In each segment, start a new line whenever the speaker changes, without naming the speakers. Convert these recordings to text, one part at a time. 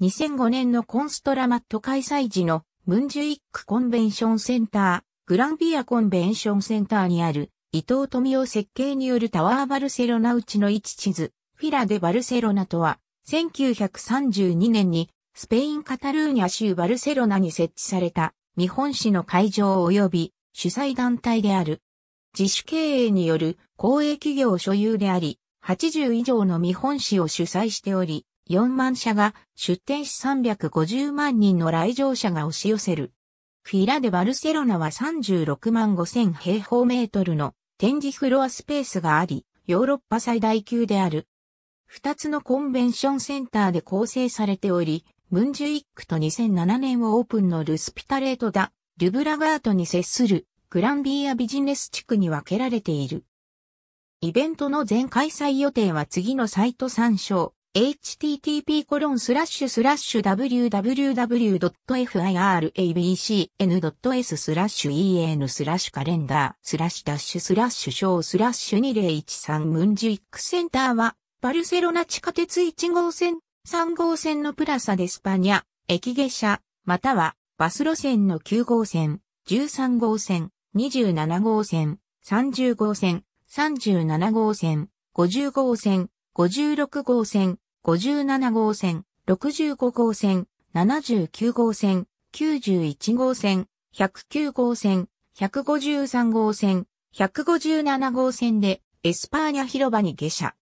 2005年のコンストラマット開催時のムンジュイックコンベンションセンター、グランビアコンベンションセンターにある伊藤富夫設計によるタワーバルセロナうちの一地図、フィラデバルセロナとは、1932年にスペインカタルーニャ州バルセロナに設置された日本市の会場及び主催団体である。自主経営による公営企業所有であり、80以上の見本市を主催しており、4万社が出展し350万人の来場者が押し寄せる。フィラでバルセロナは36万5千平方メートルの展示フロアスペースがあり、ヨーロッパ最大級である。二つのコンベンションセンターで構成されており、ムンジュイックと2007年オープンのルスピタレートだ、ルブラガートに接するグランビーアビジネス地区に分けられている。イベントの全開催予定は次のサイト参照。http://www.firabc.n.s スラッシュ en スラッシュカレンダースラッシュダッシュスラッシュショースラッシュ2013ムンジックセンターはバルセロナ地下鉄1号線3号線のプラサデスパニャ駅下車またはバス路線の9号線13号線27号線30号線37号線50号線56号線57号線、65号線、79号線、91号線、109号線、153号線、157号線でエスパーニャ広場に下車。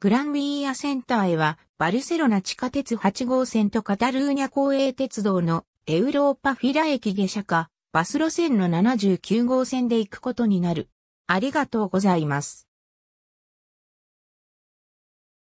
グランウィーアセンターへはバルセロナ地下鉄8号線とカタルーニャ公営鉄道のエウローパフィラ駅下車かバス路線の79号線で行くことになる。ありがとうござい
ます。